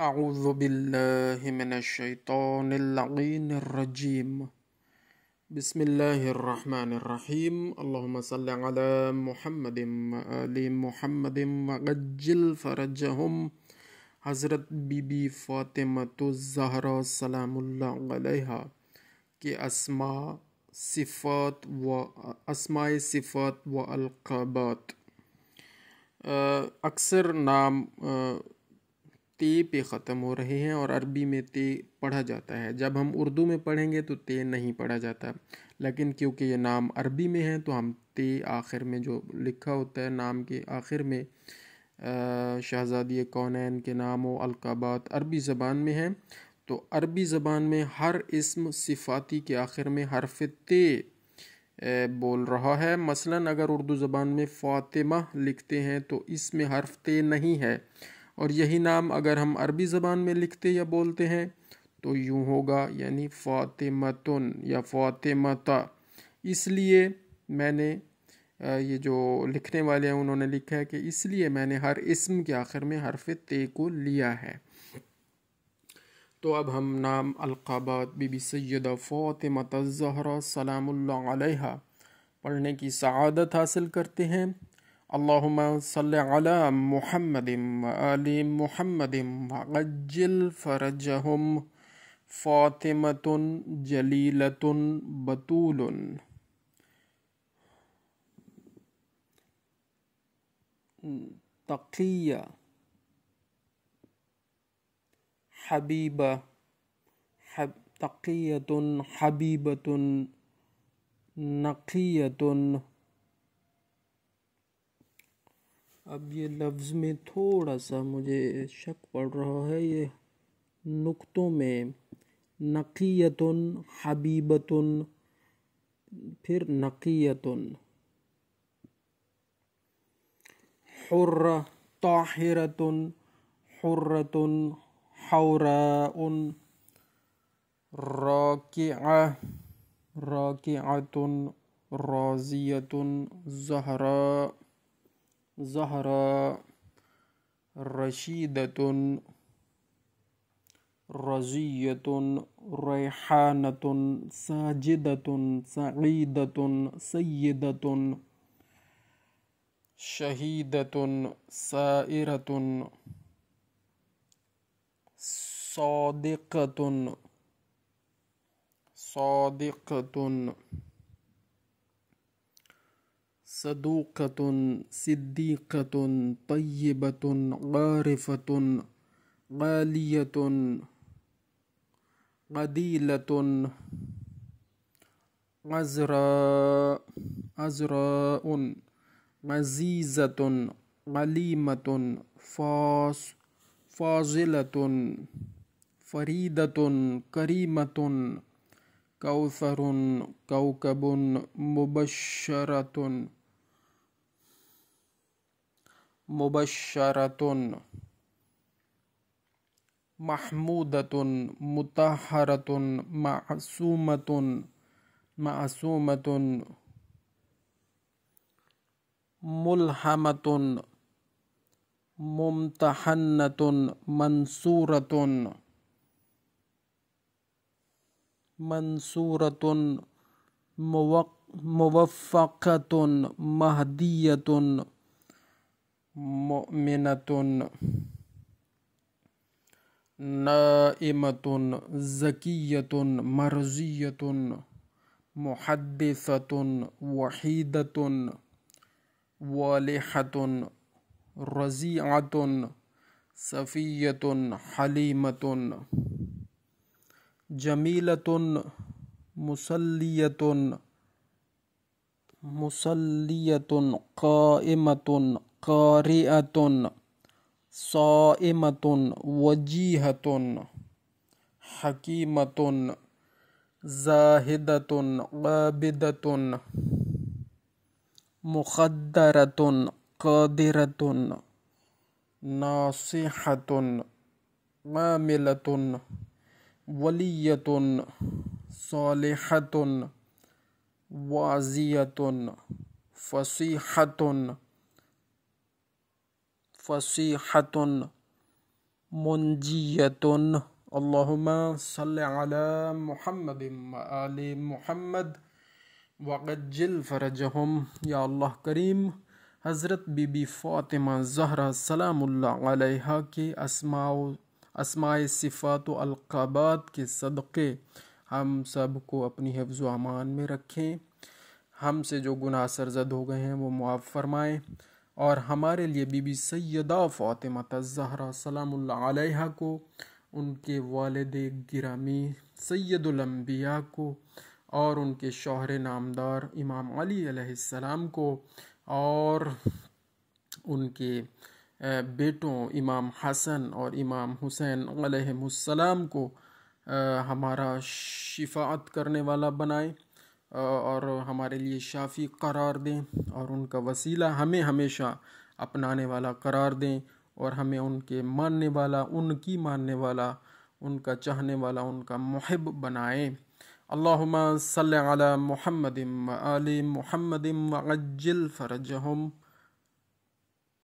من بسم ََََََََََََََََََََینجی بسملّ الرحیم اللہ عل محمد محمد وعجل الفرجََ حضرت بی بی فاتمۃ الظہر سلام اللہ علیہ کے اسماء صفات و اسماء صفات و القابات اکثر نام تے پہ ختم ہو رہے ہیں اور عربی میں تے پڑھا جاتا ہے جب ہم اردو میں پڑھیں گے تو تے نہیں پڑھا جاتا لیکن کیونکہ یہ نام عربی میں ہے تو ہم تے آخر میں جو لکھا ہوتا ہے نام کے آخر میں شہزادی کونین کے نام و القابات عربی زبان میں ہیں تو عربی زبان میں ہر اسم صفاتی کے آخر میں حرف تے بول رہا ہے مثلا اگر اردو زبان میں فاطمہ لکھتے ہیں تو اس میں حرف تے نہیں ہے اور یہی نام اگر ہم عربی زبان میں لکھتے یا بولتے ہیں تو یوں ہوگا یعنی فاطمتن یا فاطمتا اس لیے میں نے یہ جو لکھنے والے ہیں انہوں نے لکھا ہے کہ اس لیے میں نے ہر اسم کے آخر میں حرف تے کو لیا ہے تو اب ہم نام القابات بی بی سیدہ فاطمہ الزہرہ سلام اللہ علیہ پڑھنے کی سعادت حاصل کرتے ہیں اللهم صل على محمد وآل محمد وعجل فرجهم فاطمة جليلة بطول تقية حبيبة حب تقية حبيبة نقية اب یہ لفظ میں تھوڑا سا مجھے شک پڑ رہا ہے یہ نقطوں میں نقیتن حبیبتن پھر نقیتن حر طاہرتن حرتن راکعہ راکعتن راضیتن زہراء زهرة رشيدة رزية ريحانة ساجدة سعيدة سيدة شهيدة سائرة صادقة صادقة صدوقة صديقة طيبة عارفة غالية قديلة عزراء عزراء عزيزة عليمة فاص فاضلة فريدة كريمة كوثر كوكب مبشرة مبشرة محمودة مطهرة معصومة معصومة ملهمة ممتحنة منصورة منصورة موفقة مهدية مؤمنة نائمة زكية مرزية محدثة وحيدة والحة رزيعة سفية حليمة جميلة مسلية مسلية قائمة قارئة صائمة وجيهة حكيمة زاهدة عابدة مخدرة قادرة ناصحة عاملة ولية صالحة وعزية فصيحة فصیحت منجیتن اللہم صلی علی محمد آل محمد وقجل فرجہم یا اللہ کریم حضرت بی بی فاطمہ زہرہ سلام اللہ علیہ کے اسماع صفات و القابات کے صدقے ہم سب کو اپنی حفظ و امان میں رکھیں ہم سے جو گناہ سرزد ہو گئے ہیں وہ معاف فرمائیں اور ہمارے لیے بی بی سیدہ فاطمہ تضہر سلام اللہ علیہ کو ان کے والد گرامی سید الانبیاء کو اور ان کے شوہر نامدار امام علی علیہ السلام کو اور ان کے بیٹوں امام حسن اور امام حسین علیہ السلام کو ہمارا شفاعت کرنے والا بنائے اور ہمارے لیے شافی قرار دیں اور ان کا وسیلہ ہمیں ہمیشہ اپنانے والا قرار دیں اور ہمیں ان کے ماننے والا ان کی ماننے والا ان کا چاہنے والا ان کا محب بنائیں اللہم صلی علی محمد و آل محمد فرجہم